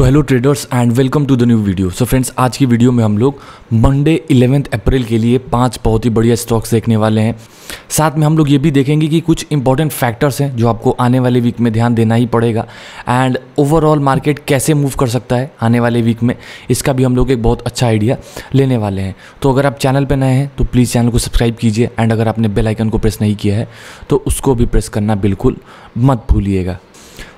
so hello traders and welcome to the new video so friends आज की video में हम लोग मंडे इलेवेंथ अप्रैल के लिए पांच बहुत ही बढ़िया स्टॉक्स देखने वाले हैं साथ में हम लोग ये भी देखेंगे कि कुछ इंपॉर्टेंट फैक्टर्स हैं जो आपको आने वाले वीक में ध्यान देना ही पड़ेगा एंड ओवरऑल मार्केट कैसे मूव कर सकता है आने वाले वीक में इसका भी हम लोग एक बहुत अच्छा आइडिया लेने वाले हैं तो अगर आप चैनल पर नए हैं तो प्लीज़ चैनल को सब्सक्राइब कीजिए एंड अगर आपने बेलाइकन को प्रेस नहीं किया है तो उसको भी प्रेस करना बिल्कुल मत भूलिएगा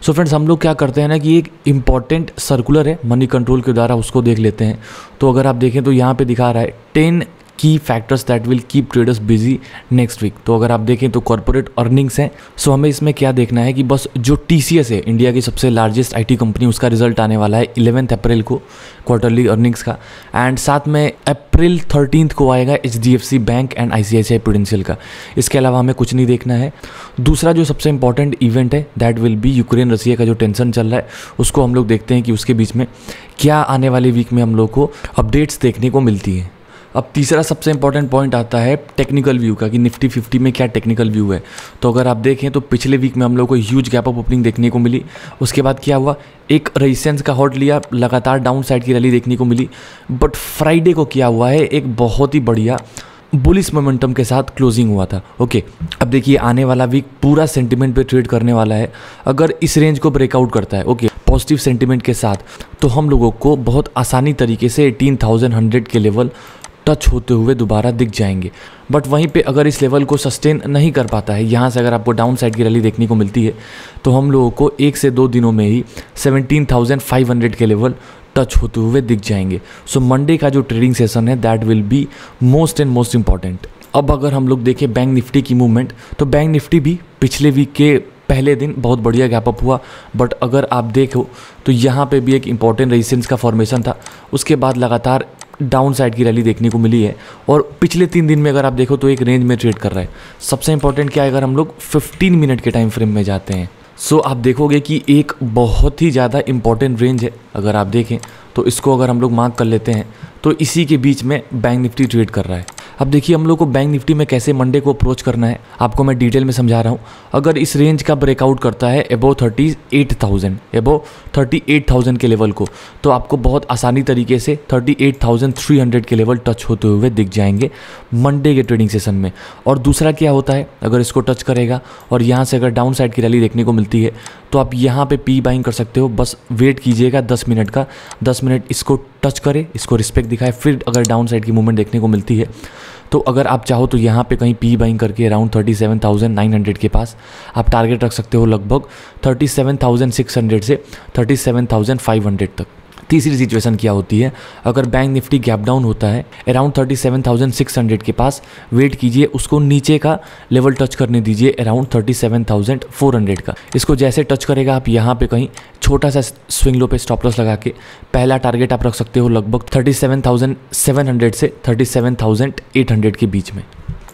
सो so फ्रेंड्स हम लोग क्या करते हैं ना कि एक इम्पॉर्टेंट सर्कुलर है मनी कंट्रोल के द्वारा उसको देख लेते हैं तो अगर आप देखें तो यहाँ पे दिखा रहा है ten key factors that will keep traders busy next week तो अगर आप देखें तो कॉरपोरेट अर्निंग्स हैं सो हमें इसमें क्या देखना है कि बस जो टी है इंडिया की सबसे लार्जेस्ट टी कंपनी उसका रिजल्ट आने वाला है इलेवेंथ अप्रैल को क्वार्टरली अर्निंग्स का एंड साथ में अप्रैल थर्टीन को आएगा H D F C bank and I C I C I prudential का इसके अलावा हमें कुछ नहीं देखना है दूसरा जो सबसे इंपॉर्टेंट इवेंट है that will be Ukraine Russia का जो टेंशन चल रहा है उसको हम लोग देखते हैं कि उसके बीच में क्या आने वाले वीक में हम लोग को अपडेट्स देखने को मिलती हैं अब तीसरा सबसे इंपॉर्टेंट पॉइंट आता है टेक्निकल व्यू का कि निफ्टी फिफ्टी में क्या टेक्निकल व्यू है तो अगर आप देखें तो पिछले वीक में हम लोग को ह्यूज गैप ऑफ ओपनिंग देखने को मिली उसके बाद क्या हुआ एक रेजिस्टेंस का हॉट लिया लगातार डाउन साइड की रैली देखने को मिली बट फ्राइडे को क्या हुआ है एक बहुत ही बढ़िया बुलिस मोमेंटम के साथ क्लोजिंग हुआ था ओके अब देखिए आने वाला वीक पूरा सेंटिमेंट पे ट्रेड करने वाला है अगर इस रेंज को ब्रेकआउट करता है ओके पॉजिटिव सेंटिमेंट के साथ तो हम लोगों को बहुत आसानी तरीके से 18,100 के लेवल टच होते हुए दोबारा दिख जाएंगे बट वहीं पे अगर इस लेवल को सस्टेन नहीं कर पाता है यहाँ से अगर आपको डाउन साइड की रैली देखने को मिलती है तो हम लोगों को एक से दो दिनों में ही 17,500 के लेवल टच होते हुए दिख जाएंगे सो so, मंडे का जो ट्रेडिंग सेशन है that will be most and most important अब अगर हम लोग देखें बैंक निफ्टी की मूवमेंट तो बैंक निफ्टी भी पिछले वीक के पहले दिन बहुत बढ़िया गैप अप हुआ बट अगर आप देखो तो यहाँ पे भी एक इम्पॉर्टेंट रेजिस्टेंस का फॉर्मेशन था उसके बाद लगातार डाउन साइड की रैली देखने को मिली है और पिछले तीन दिन में अगर आप देखो तो एक रेंज में ट्रेड कर रहा है सबसे इंपॉर्टेंट क्या है अगर हम लोग 15 मिनट के टाइम फ्रेम में जाते हैं सो so, आप देखोगे कि एक बहुत ही ज़्यादा इंपॉर्टेंट रेंज है अगर आप देखें तो इसको अगर हम लोग मार्क कर लेते हैं तो इसी के बीच में बैंक निफ्टी ट्रेड कर रहा है अब देखिए हम लोग को बैंक निफ्टी में कैसे मंडे को अप्रोच करना है आपको मैं डिटेल में समझा रहा हूँ अगर इस रेंज का ब्रेकआउट करता है above thirty eight thousand above thirty eight thousand के लेवल को तो आपको बहुत आसानी तरीके से thirty eight thousand three hundred के लेवल टच होते हुए दिख जाएंगे मंडे के ट्रेडिंग सेशन में और दूसरा क्या होता है अगर इसको टच करेगा और यहाँ से अगर डाउन साइड की रैली देखने को मिलती है तो आप यहाँ पर पी बाइंग कर सकते हो बस वेट कीजिएगा दस मिनट का दस मिनट इसको टच करे इसको रिस्पेक्ट दिखाए फिर अगर डाउन साइड की मूवमेंट देखने को मिलती है तो अगर आप चाहो तो यहाँ पे कहीं पी बाइंग करके around thirty seven thousand nine hundred के पास आप टारगेट रख सकते हो लगभग thirty seven thousand six hundred से thirty seven thousand five hundred तक तीसरी सिचुएशन क्या होती है अगर बैंक निफ्टी गैप डाउन होता है around thirty seven thousand six hundred के पास वेट कीजिए उसको नीचे का लेवल टच करने दीजिए around thirty seven thousand four hundred का इसको जैसे टच करेगा आप यहाँ पे कहीं छोटा सा स्विंग लो पे स्टॉप लॉस लगा के पहला टारगेट आप रख सकते हो लगभग thirty seven seven thousand hundred से thirty seven thousand eight hundred के बीच में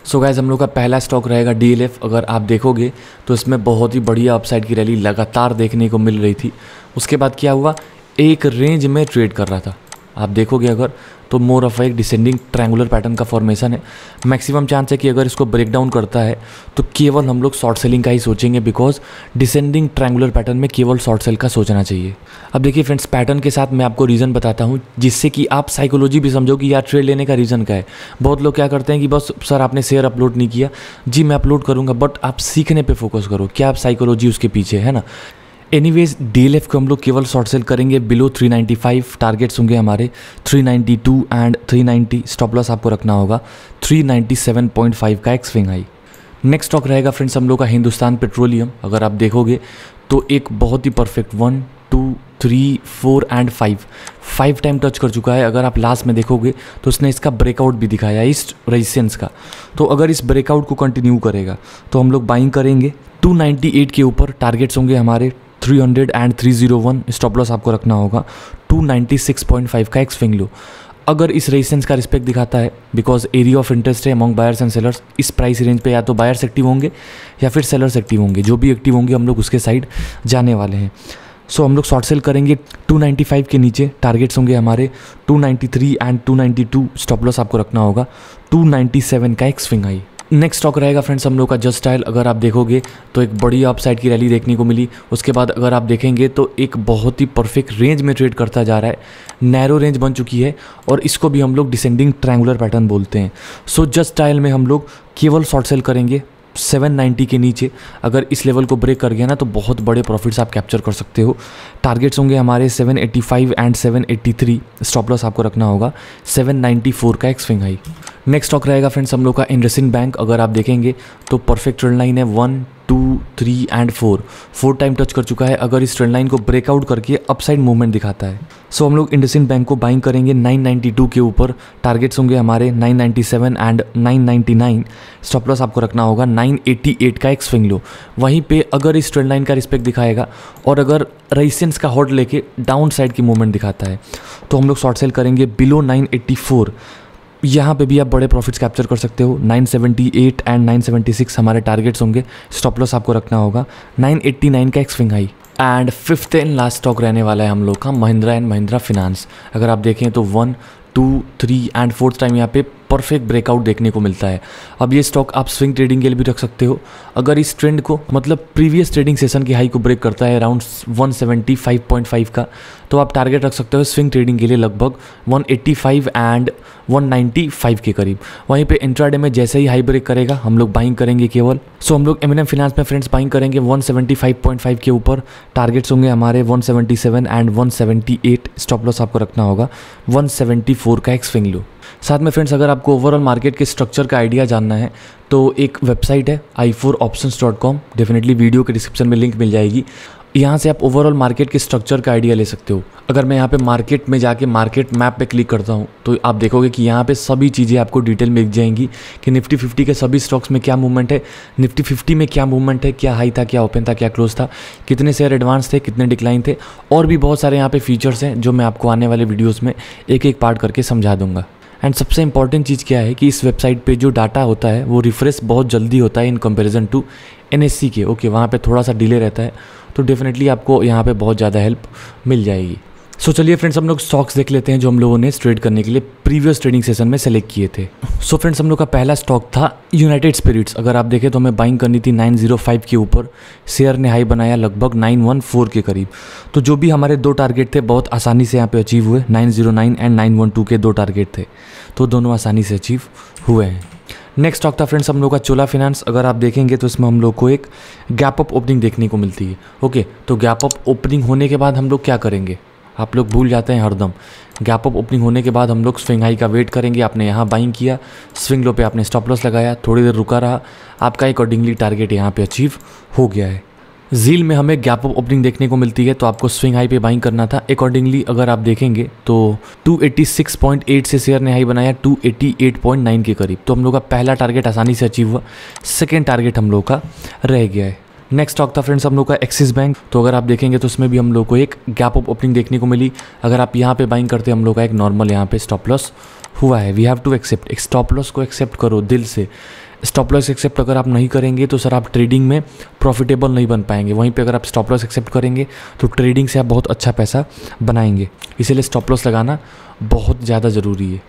सो so गैज़ हम लोग का पहला स्टॉक रहेगा डी अगर आप देखोगे तो इसमें बहुत ही बढ़िया अपसाइड की रैली लगातार देखने को मिल रही थी उसके बाद क्या हुआ एक रेंज में ट्रेड कर रहा था आप देखोगे अगर तो मोर ऑफ एक डिसेंडिंग ट्रैंगुलर पैटर्न का फॉर्मेशन है मैक्सिमम चांस है कि अगर इसको ब्रेक डाउन करता है तो केवल हम लोग शॉर्ट सेलिंग का ही सोचेंगे बिकॉज डिसेंडिंग ट्रैंगुलर पैटर्न में केवल शॉर्ट सेल का सोचना चाहिए अब देखिए फ्रेंड्स पैटर्न के साथ मैं आपको रीज़न बताता हूँ जिससे कि आप साइकोलॉजी भी समझो कि यार ट्रेड लेने का रीज़न क्या है बहुत लोग क्या करते हैं कि बस सर आपने शेयर अपलोड नहीं किया जी मैं अपलोड करूँगा बट आप सीखने पर फोकस करो क्या आप साइकोलॉजी उसके पीछे है ना एनीवेज डीएलएफ को हम लोग केवल शॉर्ट सेल करेंगे बिलो 395 टारगेट्स होंगे हमारे 392 एंड 390 स्टॉप लॉस आपको रखना होगा 397.5 का एक स्विंग आई नेक्स्ट स्टॉक रहेगा फ्रेंड्स हम लोग का हिंदुस्तान पेट्रोलियम अगर आप देखोगे तो एक बहुत ही perfect one two three four and five five time touch कर चुका है अगर आप लास्ट में देखोगे तो उसने इसका ब्रेकआउट भी दिखाया इस रेजिस्टेंस का तो अगर इस ब्रेकआउट को कंटिन्यू करेगा तो हम लोग बाइंग करेंगे 298 के ऊपर टारगेट्स होंगे हमारे three hundred and three zero one stop loss आपको रखना होगा two ninety six point five का एक्स लो अगर इस रेजिस्टेंस का रिस्पेक्ट दिखाता है बिकॉज एरिया ऑफ इंटरेस्ट है अमॉन्ग बायर्स एंड सेलर्स इस प्राइस रेंज पे या तो बायर्स एक्टिव होंगे या फिर सेलर्स एक्टिव होंगे जो भी एक्टिव होंगे हम लोग उसके साइड जाने वाले हैं सो so, हम लोग शॉर्ट सेल करेंगे 295 के नीचे टारगेट्स होंगे हमारे 293 एंड 292 स्टॉप लॉस आपको रखना होगा 297 का एक स्विंग आई नेक्स्ट स्टॉक रहेगा फ्रेंड्स हम लोग का जस्ट स्टाइल अगर आप देखोगे तो एक बड़ी अपसाइड की रैली देखने को मिली उसके बाद अगर आप देखेंगे तो एक बहुत ही परफेक्ट रेंज में ट्रेड करता जा रहा है नैरो रेंज बन चुकी है और इसको भी हम लोग डिसेंडिंग ट्रैंगुलर पैटर्न बोलते हैं सो जस्ट स्टाइल में हम लोग केवल शॉर्ट सेल करेंगे 790 के नीचे अगर इस लेवल को ब्रेक कर गया ना तो बहुत बड़े प्रॉफिट्स आप कैप्चर कर सकते हो टारगेट्स होंगे हमारे 785 एंड 783 स्टॉप लॉस आपको रखना होगा 794 का एक स्विंग हाई नेक्स्ट स्टॉक रहेगा फ्रेंड्स हम लोग का इंडसिन बैंक अगर आप देखेंगे तो परफेक्ट ट्रेंड लाइन है one two three and four four time touch कर चुका है अगर इस ट्रेंड लाइन को ब्रेकआउट करके अपसाइड मूवमेंट दिखाता है सो so, हम लोग इंडसिन बैंक को बाइंग करेंगे 992 के ऊपर टारगेट्स होंगे हमारे 997 एंड 999 स्टॉप लॉस आपको रखना होगा 988 का एक स्विंग लो वहीं पे अगर इस ट्रेंड लाइन का रिस्पेक्ट दिखाएगा और अगर रेजिस्टेंस का हॉट लेके डाउन साइड की मूवमेंट दिखाता है तो हम लोग शॉर्ट सेल करेंगे बिलो नाइन यहाँ पे भी आप बड़े प्रॉफिट्स कैप्चर कर सकते हो 978 एंड 976 हमारे टारगेट्स होंगे स्टॉप लॉस आपको रखना होगा 989 का एक swing high and fifth and last stock रहने वाला है हम लोग का महिंद्रा एंड महिंद्रा फिनांस अगर आप देखें तो one two three and fourth time यहाँ पे परफेक्ट ब्रेकआउट देखने को मिलता है अब ये स्टॉक आप स्विंग ट्रेडिंग के लिए भी रख सकते हो अगर इस ट्रेंड को मतलब प्रीवियस ट्रेडिंग सेशन की हाई को ब्रेक करता है अराउंड 175.5 का तो आप टारगेट रख सकते हो स्विंग ट्रेडिंग के लिए लगभग 185 एंड 195 के करीब वहीं पे इंट्राडे में जैसे ही हाई ब्रेक करेगा हम लोग बाइंग करेंगे केवल सो हम लोग एमिनम फिनांस में फ्रेंड्स बाइंग करेंगे 175.5 के ऊपर टारगेट्स होंगे हमारे 177 एंड 178 स्टॉप लॉस आपको रखना होगा 174 का एक स्विंग लो साथ में फ्रेंड्स अगर आपको ओवरऑल मार्केट के स्ट्रक्चर का आइडिया जानना है तो एक वेबसाइट है I four option dot com definitely video के डिस्क्रिप्शन में लिंक मिल जाएगी यहाँ से आप ओवरऑल मार्केट के स्ट्रक्चर का आइडिया ले सकते हो अगर मैं यहाँ पे मार्केट में जाके मार्केट मैप पे क्लिक करता हूँ तो आप देखोगे कि यहाँ पे सभी चीज़ें आपको डिटेल मिल जाएंगी कि निफ्टी फिफ्टी के सभी स्टॉक्स में क्या मूवमेंट है निफ्टी फिफ्टी में क्या मूवमेंट है क्या हाई था क्या ओपन था क्या क्लोज था कितने शेयर एडवांस थे कितने डिक्लाइन थे और भी बहुत सारे यहाँ पर फीचर्स हैं जो मैं आपको आने वाले वीडियोज़ में एक एक पार्ट करके समझा दूँगा एंड सबसे इंपॉर्टेंट चीज़ क्या है कि इस वेबसाइट पे जो डाटा होता है वो रिफ्रेश बहुत जल्दी होता है इन कंपैरिजन टू एन के ओके okay, वहाँ पे थोड़ा सा डिले रहता है तो डेफिनेटली आपको यहाँ पे बहुत ज़्यादा हेल्प मिल जाएगी सो चलिए फ्रेंड्स हम लोग स्टॉक्स देख लेते हैं जो हम लोगों ने ट्रेड करने के लिए प्रीवियस ट्रेडिंग सेशन में सेलेक्ट किए थे सो so, फ्रेंड्स हम लोग का पहला स्टॉक था यूनाइटेड स्पिरिट्स अगर आप देखें तो हमें बाइंग करनी थी 905 के ऊपर शेयर ने हाई बनाया लगभग 914 के करीब तो जो भी हमारे दो टारगेट थे बहुत आसानी से यहाँ पर अचीव हुए नाइन एंड नाइन के दो टारगेट थे तो दोनों आसानी से अचीव हुए हैं नेक्स्ट स्टॉक था फ्रेंड्स हम लोग का चोला फिनांस अगर आप देखेंगे तो इसमें हम लोग को एक गैप अप ओपनिंग देखने को मिलती है ओके तो गैप अप ओपनिंग होने के बाद हम लोग क्या करेंगे आप लोग भूल जाते हैं हरदम गैप अप ओपनिंग होने के बाद हम लोग स्विंग हाई का वेट करेंगे आपने यहाँ बाइंग किया स्विंग लो पे आपने स्टॉप लॉस लगाया थोड़ी देर रुका रहा आपका अकॉर्डिंगली टारगेट यहाँ पे अचीव हो गया है झील में हमें गैप अप ओपनिंग देखने को मिलती है तो आपको स्विंग हाई पे बाइंग करना था अकॉर्डिंगली अगर आप देखेंगे तो 286.8 से शेयर ने हाई बनाया 288.9 के करीब तो हम लोग का पहला टारगेट आसानी से अचीव हुआ सेकेंड टारगेट हम लोग का रह गया है नेक्स्ट स्टॉक था फ्रेंड्स हम लोग का एक्सिस बैंक तो अगर आप देखेंगे तो उसमें भी हम लोग को एक गैप ऑफ ओपनिंग देखने को मिली अगर आप यहाँ पे बाइंग करते हम लोग का एक नॉर्मल यहाँ पे स्टॉप लॉस हुआ है वी हैव टू एक्सेप्ट एक स्टॉप लॉस को एक्सेप्ट करो दिल से स्टॉप लॉस एक्सेप्ट अगर आप नहीं करेंगे तो सर आप ट्रेडिंग में प्रॉफिटेबल नहीं बन पाएंगे वहीं पे अगर आप स्टॉप लॉस एक्सेप्ट करेंगे तो ट्रेडिंग से आप बहुत अच्छा पैसा बनाएंगे इसीलिए स्टॉप लॉस लगाना बहुत ज़्यादा ज़रूरी है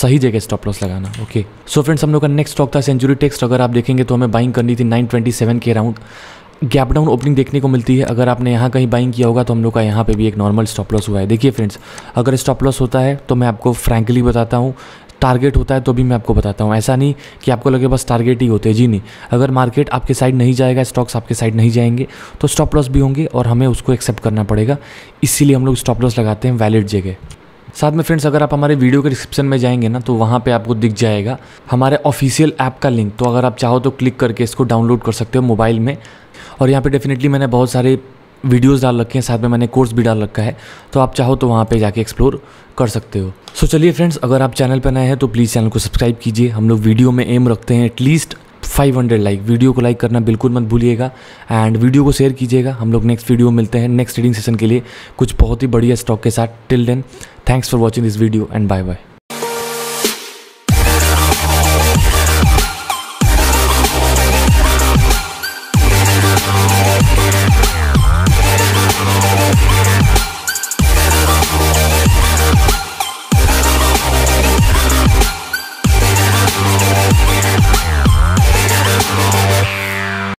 सही जगह स्टॉप लॉस लगाना ओके सो फ्रेंड्स हम लोग का नेक्स्ट स्टॉक था सेंचुरी टेक्स्ट अगर आप देखेंगे तो हमें बाइंग करनी थी 927 के अराउंड गैप डाउन ओपनिंग देखने को मिलती है अगर आपने यहाँ कहीं बाइंग किया होगा तो हम लोग का यहाँ पे भी एक नॉर्मल स्टॉप लॉस हुआ है देखिए फ्रेंड्स अगर स्टॉप लॉस होता है तो मैं आपको फ्रैंकली बताता हूँ टारगेट होता है तो भी मैं आपको बताता हूँ ऐसा नहीं कि आपको लगे बस टारगेट ही होते हैं जी नहीं अगर मार्केट आपके साइड नहीं जाएगा स्टॉक्स आपके साइड नहीं जाएंगे तो स्टॉप लॉस भी होंगे और हमें उसको एक्सेप्ट करना पड़ेगा इसीलिए हम लोग स्टॉप लॉस लगाते हैं वैलिड जगह साथ में फ्रेंड्स अगर आप हमारे वीडियो के डिस्क्रिप्शन में जाएंगे ना तो वहाँ पे आपको दिख जाएगा हमारे ऑफिशियल ऐप का लिंक तो अगर आप चाहो तो क्लिक करके इसको डाउनलोड कर सकते हो मोबाइल में और यहाँ पे डेफिनेटली मैंने बहुत सारे वीडियोस डाल रखे हैं साथ में मैंने कोर्स भी डाल रखा है तो आप चाहो तो वहाँ पर जाके एक्सप्लोर कर सकते हो सो so, चलिए फ्रेंड्स अगर आप चैनल पर नए हैं तो प्लीज़ चैनल को सब्सक्राइब कीजिए हम लोग वीडियो में एम रखते हैं एटलीस्ट 500 लाइक वीडियो को लाइक करना बिल्कुल मत भूलिएगा एंड वीडियो को शेयर कीजिएगा हम लोग नेक्स्ट वीडियो मिलते हैं नेक्स्ट रीडिंग सेशन के लिए कुछ बहुत ही बढ़िया स्टॉक के साथ till then thanks for watching this video and bye bye